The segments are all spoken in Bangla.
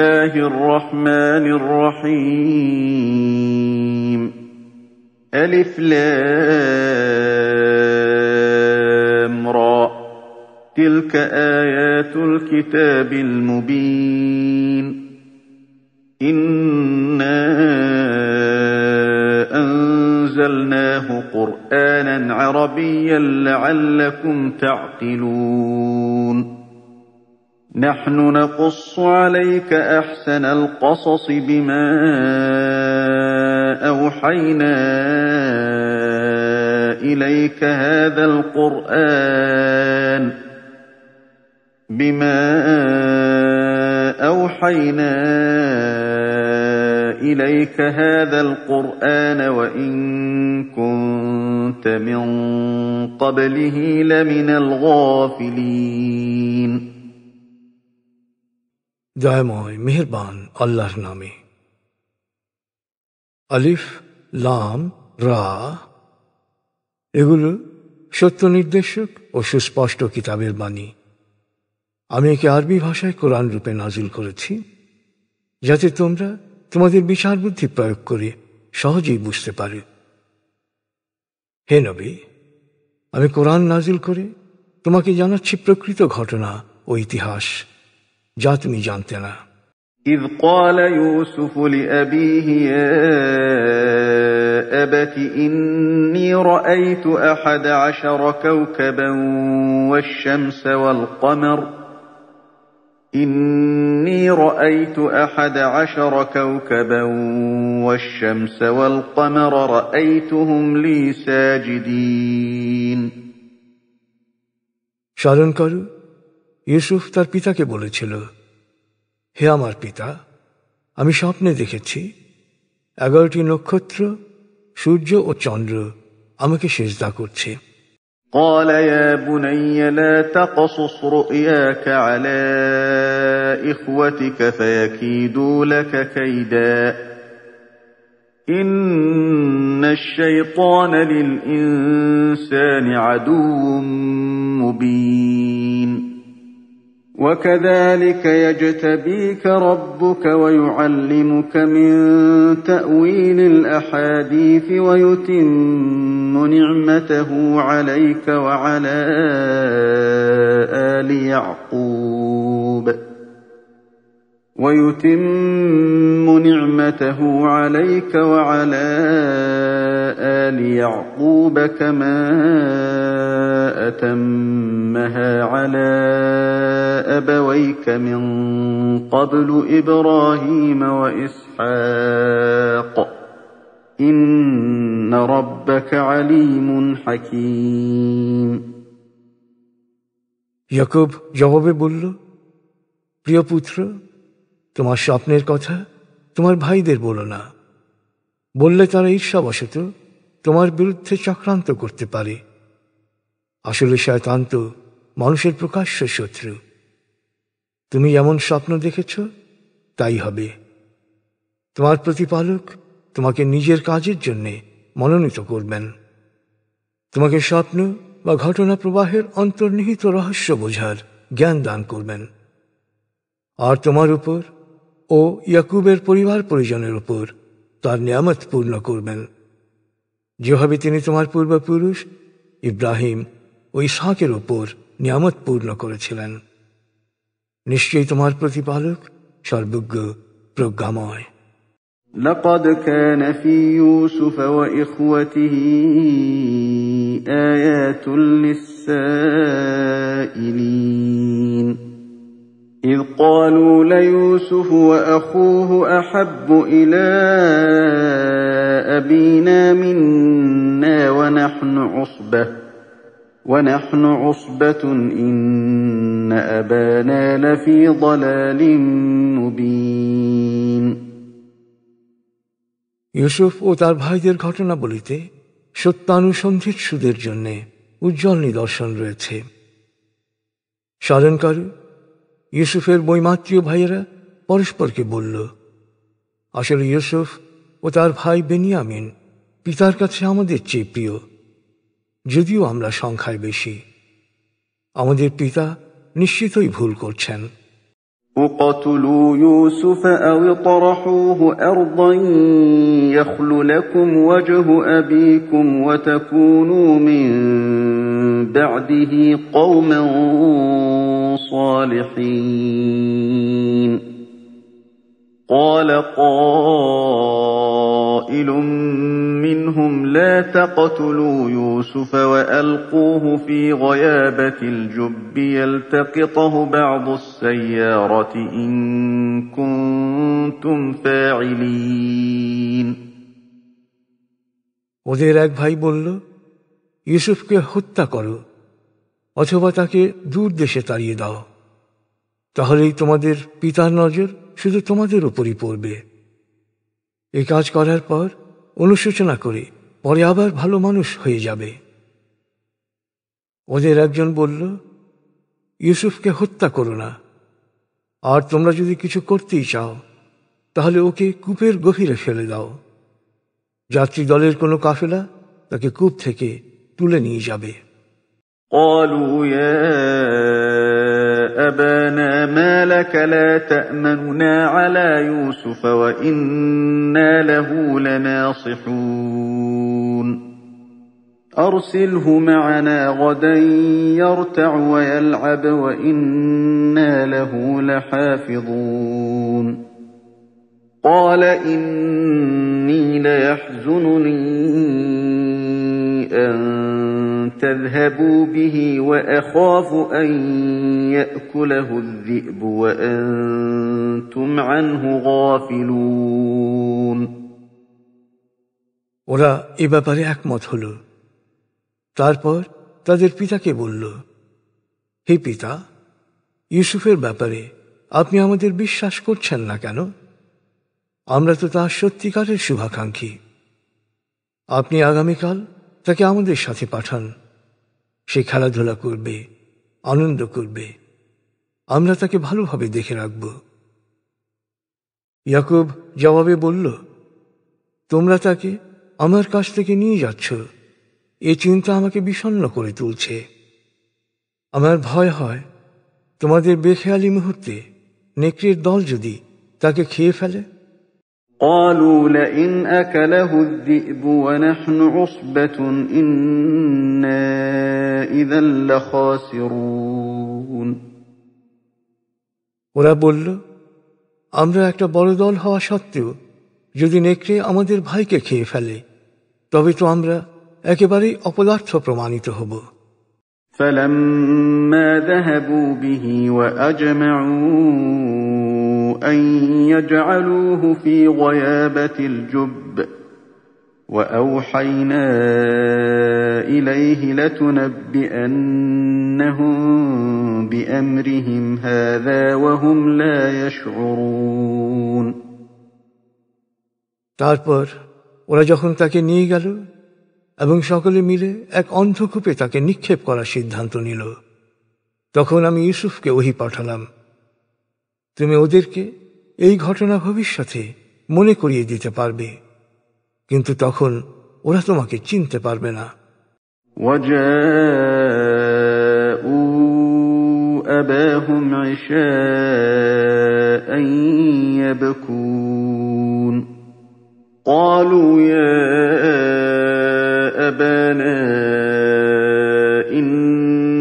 الله الرحمن الرحيم ألف لام را تلك آيات الكتاب المبين إنا أنزلناه قرآنا عربيا لعلكم تعقلون نحن نقص عليك أحسن القصص بما أوحينا إليك هذا القرآن بما أوحينا إليك هذا القرآن وإن كنت من قبله لمن الغافلين দয়াময় মেহরবান আল্লাহর নামে আলিফ লাম রা এগুলো সত্য নির্দেশক ও সুস্পষ্ট কিতাবের বাণী আমি একে আরবি ভাষায় কোরআন রূপে নাজিল করেছি যাতে তোমরা তোমাদের বিচার বুদ্ধি প্রয়োগ করে সহজেই বুঝতে পারে হে নবী আমি কোরআন নাজিল করে তোমাকে জানাচ্ছি প্রকৃত ঘটনা ও ইতিহাস جاتني جانتنا إذ قال يوسف لأبيه يا أبت إني رأيت أحد عشر كوكبا والشمس والقمر إني رأيت أحد عشر كوكبا والشمس والقمر رأيتهم لي ساجدين شارن كارو ইউসুফ তার পিতাকে বলেছিল হে আমার পিতা আমি স্বপ্নে দেখেছি এগারোটি নক্ষত্র সূর্য ও চন্দ্র আমাকে সেজদা করছে قال يا بني لا تقصص رؤياك على إخوتك فيكيدوا لك كيدا إن الشيطان للإنسان عدو مبين وكذلك يجتبيك ربك ويعلمك من تأويل الأحاديث ويتم نعمته عليك وعلى آل يعقوب ۖ ويتم نعمته عليك وعلى آل يعقوب كما أتمها على أبويك من قبل إبراهيم وإسحاق إن ربك عليم حكيم يعقوب جواب بولو بريو পুত্র তোমার স্বপ্নের কথা তোমার ভাইদের বলো না বললে তারা ঈর্ষাবশত তোমার বিরুদ্ধে চক্রান্ত করতে পারে আসলে শয়তান্ত মানুষের প্রকাশ্য শত্রু তুমি এমন স্বপ্ন দেখেছ তাই হবে তোমার প্রতিপালক তোমাকে নিজের কাজের জন্যে মনোনীত করবেন তোমাকে স্বপ্ন বা ঘটনা প্রবাহের অন্তর্নিহিত রহস্য বোঝার জ্ঞান দান করবেন আর তোমার উপর ও ইয়াকুবের পরিবার পরিজনের ওপর তার নিয়ামত পূর্ণ করবেন যেভাবে তিনি তোমার পূর্বপুরুষ ইব্রাহিম ও ইসহাকের ওপর নিয়ামত পূর্ণ করেছিলেন নিশ্চয়ই তোমার প্রতিপালক সর্বজ্ঞ প্রজ্ঞাময় لقد كان في يوسف وإخوته آيات للسائلين إذ قالوا ليوسف وأخوه أحب إلى أبينا منا ونحن عصبة ونحن عصبة إن أبانا لفي ضلال مبين ইউসুফ ও তার ভাইদের ঘটনা বলিতে সত্যানুসন্ধিৎসুদের জন্যে উজ্জ্বল নিদর্শন রয়েছে স্মরণকারী ইউসুফের বৈমাত্রীয় ভাইয়েরা পরস্পরকে বলল আসলে ইউসুফ ও তার ভাই বেনিয়ামিন পিতার কাছে আমাদের চেয়ে প্রিয় যদিও আমরা সংখ্যায় বেশি আমাদের পিতা নিশ্চিতই ভুল করছেন ইউসুফ الصالحين قال قائل منهم لا تقتلوا يوسف وألقوه في غيابة الجب يلتقطه بعض السيارة إن كنتم فاعلين ওদের এক ভাই বলল ইউসুফকে হত্যা করো অথবা তাকে দূর দেশে তাড়িয়ে দাও তাহলেই তোমাদের পিতার নজর শুধু তোমাদের উপরই পড়বে এ কাজ করার পর অনুশোচনা করে পরে আবার ভালো মানুষ হয়ে যাবে ওদের একজন বলল ইউসুফকে হত্যা করো না আর তোমরা যদি কিছু করতেই চাও তাহলে ওকে কূপের গভীরে ফেলে দাও যাত্রী দলের কোনো কাফেলা তাকে কূপ থেকে তুলে নিয়ে যাবে قالوا يا مَا لَكَ لَا تَأْمَنُنَا عَلَىٰ يُوسُفَ وَإِنَّا لَهُ لَنَاصِحُونَ أَرْسِلْهُ مَعَنَا غَدًا يَرْتَعْ وَيَلْعَبْ وَإِنَّا لَهُ لَحَافِظُونَ قَالَ إِنِّي لَيَحْزُنُنِي أَن تذهبوا به وأخاف أن يأكله الذئب وأنتم عنه غافلون ওরা এ ব্যাপারে একমত হল তারপর তাদের পিতাকে বলল হে পিতা ইউসুফের ব্যাপারে আপনি আমাদের বিশ্বাস করছেন না কেন আমরা তো তার সত্যিকারের শুভাকাঙ্ক্ষী আপনি আগামীকাল তাকে আমাদের সাথে পাঠান সে খেলাধুলা করবে আনন্দ করবে আমরা তাকে ভালোভাবে দেখে রাখব ইয়াকুব জবাবে বলল তোমরা তাকে আমার কাছ থেকে নিয়ে যাচ্ছ এ চিন্তা আমাকে বিষণ্ন করে তুলছে আমার ভয় হয় তোমাদের বেখেয়ালি মুহূর্তে নেকড়ের দল যদি তাকে খেয়ে ফেলে قالوا لئن أكله الذئب ونحن عصبة إنا إذا لخاسرون ওরা বলল আমরা একটা বড় দল হওয়া সত্ত্বেও যদি নেকড়ে আমাদের ভাইকে খেয়ে ফেলে তবে তো আমরা একেবারেই অপদার্থ প্রমাণিত হব فَلَمَّا ذَهَبُوا بِهِ وَأَجْمَعُوا أن يجعلوه في غيابة الجب وأوحينا إليه لتنبئنهم بأمرهم هذا وهم لا يشعرون তারপর ওরা যখন তাকে নিয়ে গেল এবং সকলে মিলে এক অন্ধকূপে তাকে নিক্ষেপ করার সিদ্ধান্ত নিল তখন আমি ইউসুফকে ওহি পাঠালাম তুমি ওদেরকে এই ঘটনা ভবিষ্যতে মনে করিয়ে দিতে পারবে কিন্তু তখন ওরা তোমাকে চিনতে পারবে না أباهم قالوا يا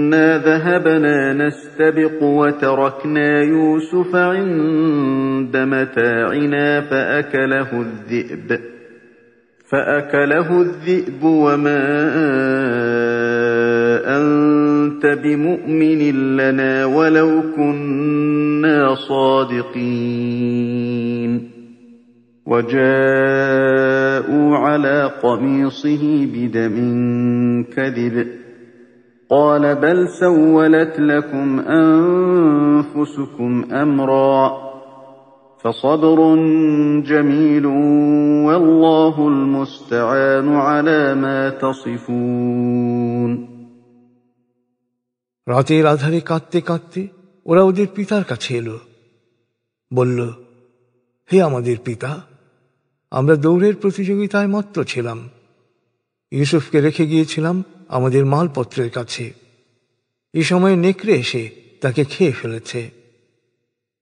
أنا ذهبنا نستبق وتركنا يوسف عند متاعنا فأكله الذئب فأكله الذئب وما أنت بمؤمن لنا ولو كنا صادقين وجاءوا على قميصه بدم كذب قال بل سولت لكم أنفسكم أمرا فصبر جميل والله المستعان على ما تصفون রাতের আধারে কাঁদতে কাঁদতে ওরা ওদের পিতার কাছে এলো বলল হে আমাদের পিতা আমরা দৌড়ের প্রতিযোগিতায় মত্ত ছিলাম ইউসুফকে রেখে গিয়েছিলাম আমাদের মালপত্রের কাছে এ সময় নেকড়ে এসে তাকে খেয়ে ফেলেছে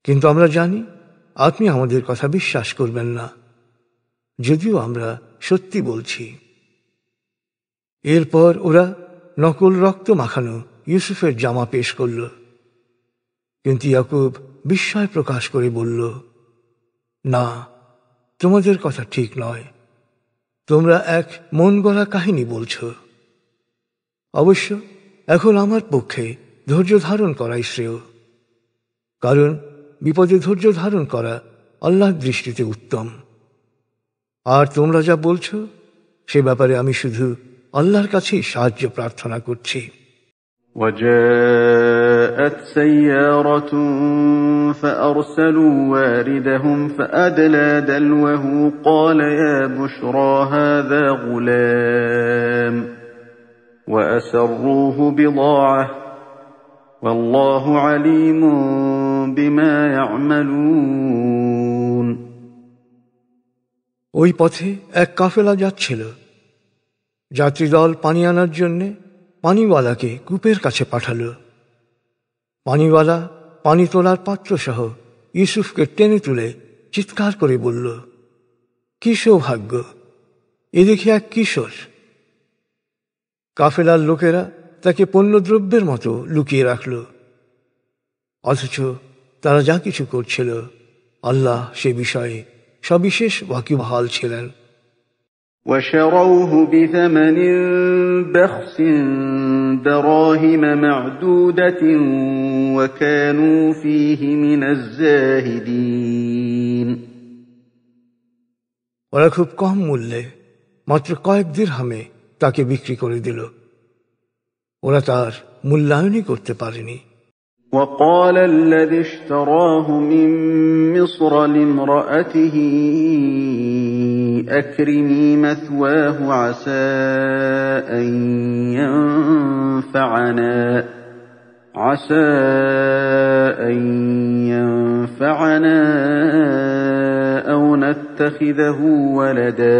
কিন্তু আমরা জানি আপনি আমাদের কথা বিশ্বাস করবেন না যদিও আমরা সত্যি বলছি এরপর ওরা নকল রক্ত মাখানো ইউসুফের জামা পেশ করল কিন্তু ইয়াকুব বিস্ময় প্রকাশ করে বলল না তোমাদের কথা ঠিক নয় তোমরা এক মন গড়া কাহিনী বলছো অবশ্য এখন আমার পক্ষে ধৈর্য ধারণ করাই শ্রেয় কারণ বিপদে ধৈর্য ধারণ করা আল্লাহর দৃষ্টিতে উত্তম আর তোমরা যা বলছ সে ব্যাপারে আমি শুধু আল্লাহর কাছেই সাহায্য প্রার্থনা করছি وجاءت سيارة فأرسلوا واردهم فأدلى دلوه قال يا بشرى هذا غلام وأسروه بضاعة والله عليم بما يعملون ওই পথে এক কাফেলা যাচ্ছিল যাত্রীদল পানি আনার জন্যে পানিওয়ালাকে কূপের কাছে পাঠাল পানিওয়ালা পানি তোলার পাত্রসহ ইউসুফকে টেনে তুলে চিৎকার করে বলল কি সৌভাগ্য এ দেখি এক কিশোর কাফেলার লোকেরা তাকে পণ্যদ্রব্যের মতো লুকিয়ে রাখল অথচ তারা যা কিছু করছিল আল্লাহ সে বিষয়ে সবিশেষ ওয়াকিবহাল ছিলেন ওরা খুব কম মূল্যে মাত্র কয়েক হামে তাকে বিক্রি করে দিল ওরা তার মূল্যায়নই করতে পারেনি وقال الذي اشتراه من مصر لامرأته أكرمي مثواه عسى أن ينفعنا عسى أن ينفعنا أو نتخذه ولداً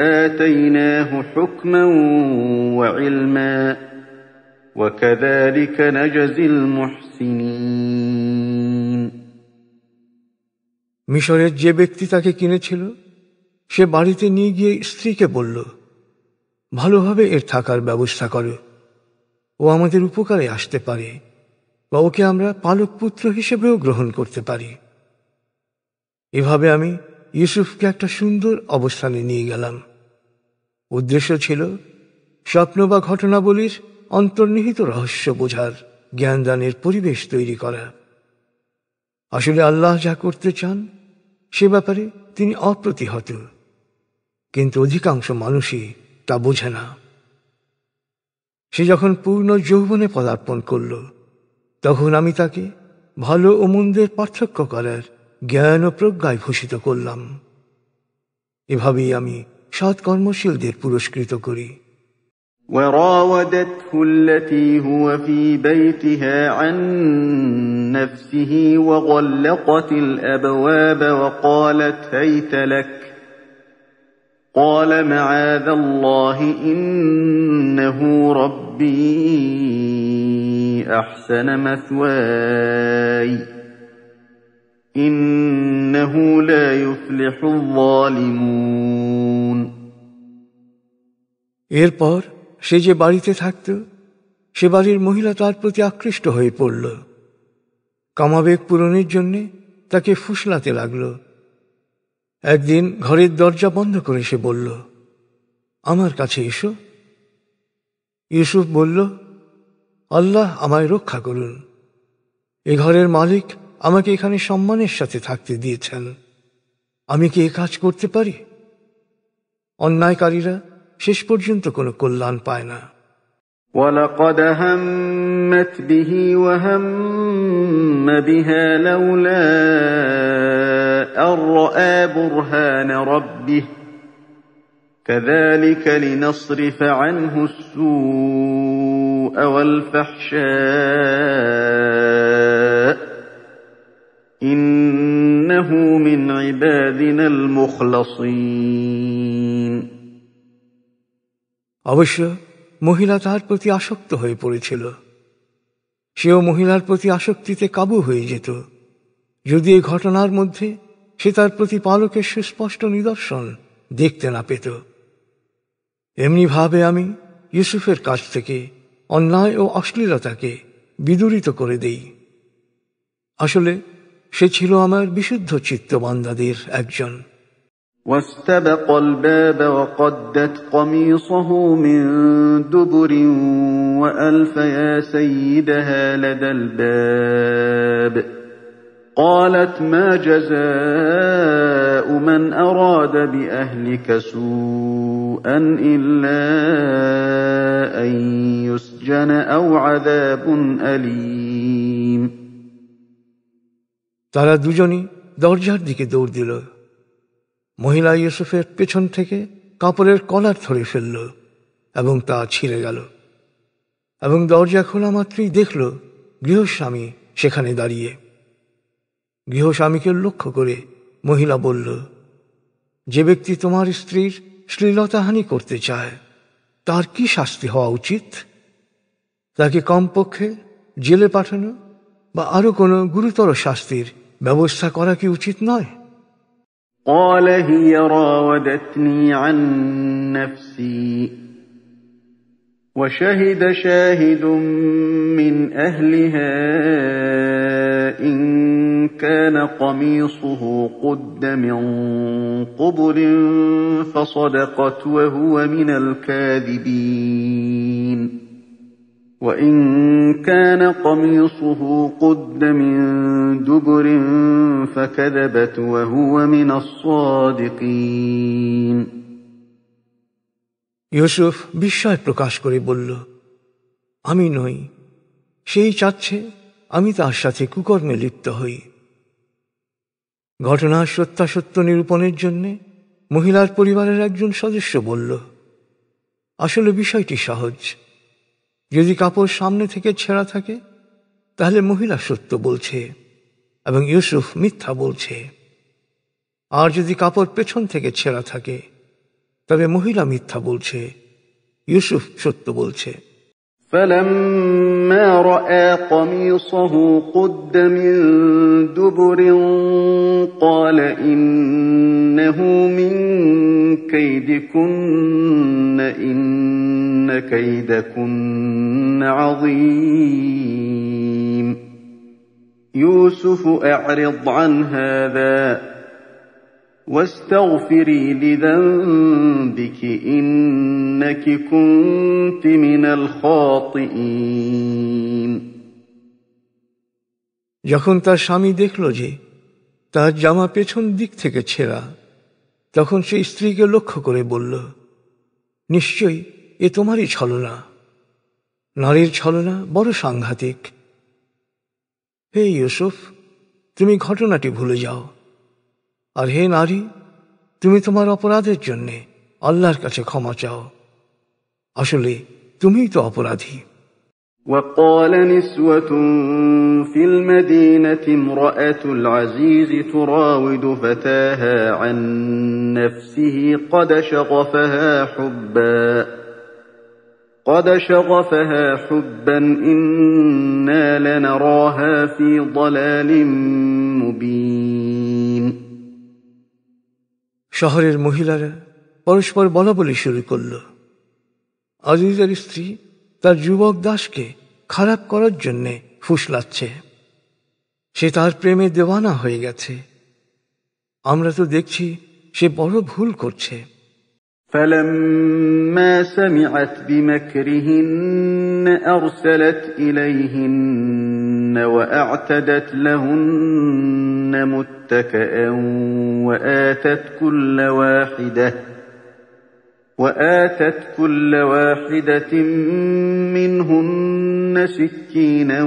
آتيناه حكما وعلما وكذلك نجزي المحسنين মিশরের যে ব্যক্তি তাকে কিনেছিল সে বাড়িতে নিয়ে গিয়ে স্ত্রীকে বলল ভালোভাবে এর থাকার ব্যবস্থা করো ও আমাদের উপকারে আসতে পারে বা ওকে আমরা পালক পুত্র হিসেবেও গ্রহণ করতে পারি এভাবে আমি ইউসুফকে একটা সুন্দর অবস্থানে নিয়ে গেলাম উদ্দেশ্য ছিল স্বপ্ন বা ঘটনাবলীর অন্তর্নিহিত রহস্য বোঝার জ্ঞানদানের পরিবেশ তৈরি করা আসলে আল্লাহ যা করতে চান সে ব্যাপারে তিনি অপ্রতিহত কিন্তু অধিকাংশ মানুষই তা বোঝে না সে যখন পূর্ণ যৌবনে পদার্পণ করল তখন আমি তাকে ভালো ও মন্দের পার্থক্য করার জ্ঞান ও প্রজ্ঞায় ভূষিত করলাম এভাবেই আমি সৎকর্মশীলদের পুরস্কৃত করি وراودته التي هو في بيتها عن نفسه وغلقت الأبواب وقالت هيت لك قال معاذ الله إنه ربي أحسن مثواي إنه لا يفلح الظالمون এরপর সে যে বাড়িতে থাকত সে বাড়ির মহিলা তার প্রতি আকৃষ্ট হয়ে পড়ল কামাবেগ পূরণের জন্যে তাকে ফুসলাতে লাগল একদিন ঘরের দরজা বন্ধ করে সে বলল আমার কাছে এসো ইউসুফ বলল আল্লাহ আমায় রক্ষা করুন এ ঘরের মালিক আমাকে এখানে সম্মানের সাথে থাকতে দিয়েছেন আমি কি এ কাজ করতে পারি অন্যায়কারীরা শেষ পর্যন্ত কোনো কল্যাণ পায় না ولقد همت به وهم بها لولا أن رأى برهان ربه كذلك لنصرف عنه السوء والفحشاء إنه من عبادنا المخلصين অবশ্য মহিলা তাহার প্রতি আসক্ত হয়ে পড়েছিল সেও মহিলার প্রতি আসক্তিতে কাবু হয়ে যেত যদি এই ঘটনার মধ্যে সে তার প্রতি পালকের সুস্পষ্ট নিদর্শন দেখতে না পেত এমনিভাবে আমি ইউসুফের কাছ থেকে অন্যায় ও অশ্লীলতাকে বিদূরিত করে দেই আসলে সে ছিল আমার বিশুদ্ধ চিত্তবান্দাদের একজন واستبق الباب وقدت قميصه من دبر وألف يا سيدها لدى الباب قالت ما جزاء من أراد بأهلك سوءا إلا أن يسجن أو عذاب أليم তারা দুজনই দরজার দিকে দৌড় দিল মহিলা ইউসুফের পেছন থেকে কাপড়ের কলার ধরে ফেলল এবং তা ছিঁড়ে গেল এবং দরজা খোলা মাত্রই দেখল গৃহস্বামী সেখানে দাঁড়িয়ে গৃহস্বামীকে লক্ষ্য করে মহিলা বলল যে ব্যক্তি তোমার স্ত্রীর শ্লীলতাহানি করতে চায় তার কি শাস্তি হওয়া উচিত তাকে কমপক্ষে জেলে পাঠানো বা আরো কোনো গুরুতর শাস্তির ব্যবস্থা করা কি উচিত নয় قال هي راودتني عن نفسي وشهد شاهد من أهلها إن كان قميصه قد من قبل فصدقت وهو من الكاذبين وإن كان قميصه قد من دبر فكذبت وهو من الصادقين ইউসুফ বিস্ময় প্রকাশ করে বলল আমি নই সেই চাচ্ছে আমি তার সাথে কুকর্মে লিপ্ত হই ঘটনার সত্যাসত্য নিরূপণের জন্যে মহিলার পরিবারের একজন সদস্য বলল আসলে বিষয়টি সহজ যদি কাপড় সামনে থেকে ছেঁড়া থাকে তাহলে মহিলা সত্য বলছে এবং ইউসুফ মিথ্যা বলছে আর যদি কাপড় পেছন থেকে ছেঁড়া থাকে তবে মহিলা মিথ্যা বলছে ইউসুফ সত্য বলছে فلما رأى قميصه قد من دبر قال إنه من كيدكن إن كيدكن عظيم يوسف أعرض عن هذا واستغفري لذنبك إنك كنت من الخاطئين যখন তার স্বামী দেখল যে তার জামা পেছন দিক থেকে ছেঁড়া তখন সে স্ত্রীকে লক্ষ্য করে বলল নিশ্চয়ই এ তোমারই ছলনা নারীর ছলনা বড় সাংঘাতিক হে ইউসুফ তুমি ঘটনাটি ভুলে যাও আর হে নারী তুমি তোমার অপরাধের জন্যে আল্লাহর কাছে ক্ষমা চাও আসলে তুমিই তো অপরাধী وقال نسوة في المدينة امرأة العزيز تراود فتاها عن نفسه قد شغفها حبا قد شغفها حبا إنا لنراها في ضلال مبين শহরের মহিলারা পরস্পর বলাবলি শুরু করল আজিজার স্ত্রী তার যুবক দাসকে খারাপ করার জন্যে ফুসলাচ্ছে সে তার প্রেমে দেওয়ানা হয়ে গেছে আমরা তো দেখছি সে বড় ভুল করছে فلما سمعت بمكرهن أرسلت إليهن وأعتدت لهن متكئا وآتت كل واحدة وآتت كل واحدة منهن سكينا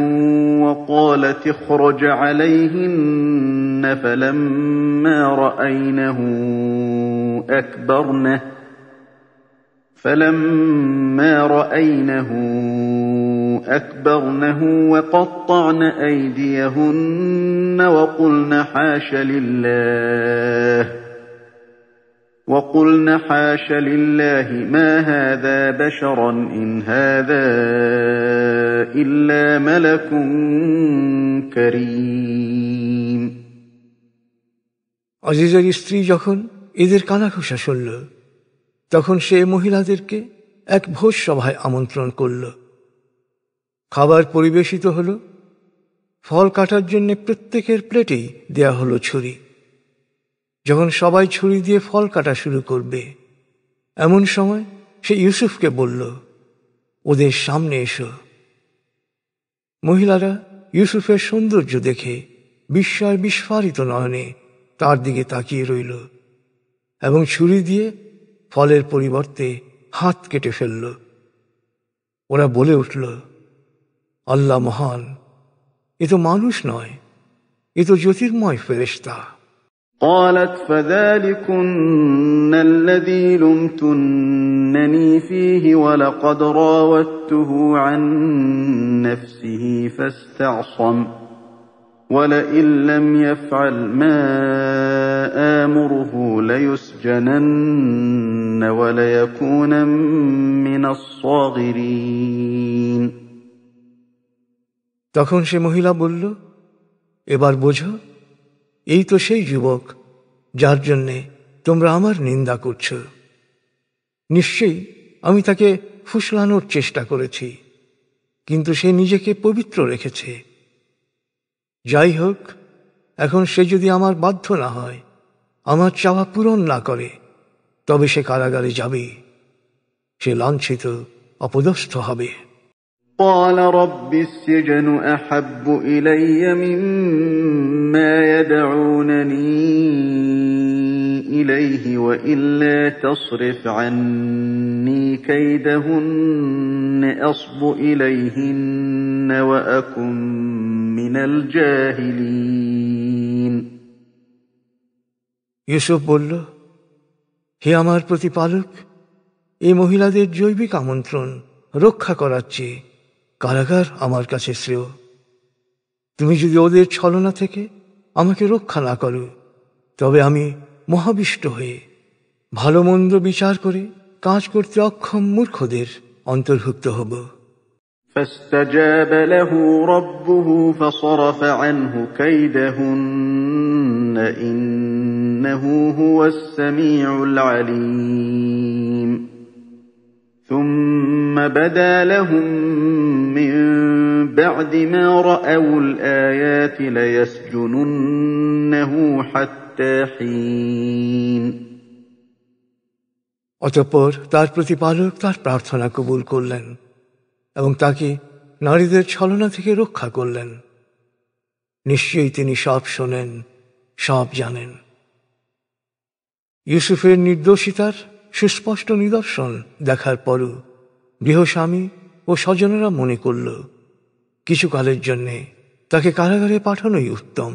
وقالت اخرج عليهن فلما رأينه أكبرنه فلما رأينه أكبرنه وقطعن أيديهن وقلن حاش لله وقلن حاش لله ما هذا بشرا إن هذا إلا ملك كريم আজিজের স্ত্রী যখন এদের কানাঘুষা শুনল তখন সে মহিলাদেরকে এক ভোজ সভায় আমন্ত্রণ করল খাবার পরিবেশিত হলো ফল কাটার জন্যে প্রত্যেকের প্লেটেই দেয়া হলো ছুরি যখন সবাই ছুরি দিয়ে ফল কাটা শুরু করবে এমন সময় সে ইউসুফকে বলল ওদের সামনে এসো মহিলারা ইউসুফের সৌন্দর্য দেখে বিস্ময় বিস্ফারিত নয়নে তার দিকে তাকিয়ে রইল এবং ছুরি দিয়ে ফলের পরিবর্তে হাত কেটে ফেলল ওরা বলে উঠল আল্লাহ মহান এ তো মানুষ নয় এ তো জ্যোতির্ময় ফেরেস্তা قالت فذلكن الذي لمتنني فيه ولقد راودته عن نفسه فاستعصم ولئن لم يفعل ما آمره ليسجنن وليكونن من الصاغرين তখন সে মহিলা বলল এবার বোঝো এই তো সেই যুবক যার জন্যে তোমরা আমার নিন্দা করছ নিশ্চয়ই আমি তাকে ফুসলানোর চেষ্টা করেছি কিন্তু সে নিজেকে পবিত্র রেখেছে যাই হোক এখন সে যদি আমার বাধ্য না হয় আমার চাওয়া পূরণ না করে তবে সে কারাগারে যাবে সে লাঞ্ছিত অপদস্থ হবে قال رب السجن أحب إلي مما يدعونني إليه وإلا تصرف عني كيدهن أصب إليهن وأكن من الجاهلين يوسف বলল হে আমার প্রতিপালক এই মহিলাদের জৈবিক আমন্ত্রণ রক্ষা করার চেয়ে কারাগার আমার কাছে শ্রেয় তুমি যদি ওদের ছলনা থেকে আমাকে রক্ষা না করো তবে আমি মহাবিষ্ট হয়ে ভালো মন্দ বিচার করে কাজ করতে অক্ষম মূর্খদের অন্তর্ভুক্ত হব إنه هو السميع العليم ثم بدا لهم من بعد ما رأوا الآيات ليسجننه حتى حين অতঃপর তার প্রতিপালক তার প্রার্থনা কবুল করলেন এবং তাকে নারীদের ছলনা থেকে রক্ষা করলেন নিশ্চয়ই তিনি সব শোনেন সব জানেন ইউসুফের নির্দোষিতার সুস্পষ্ট নিদর্শন দেখার পরও গৃহস্বামী ও স্বজনেরা মনে করল কিছুকালের জন্যে তাকে কারাগারে পাঠানোই উত্তম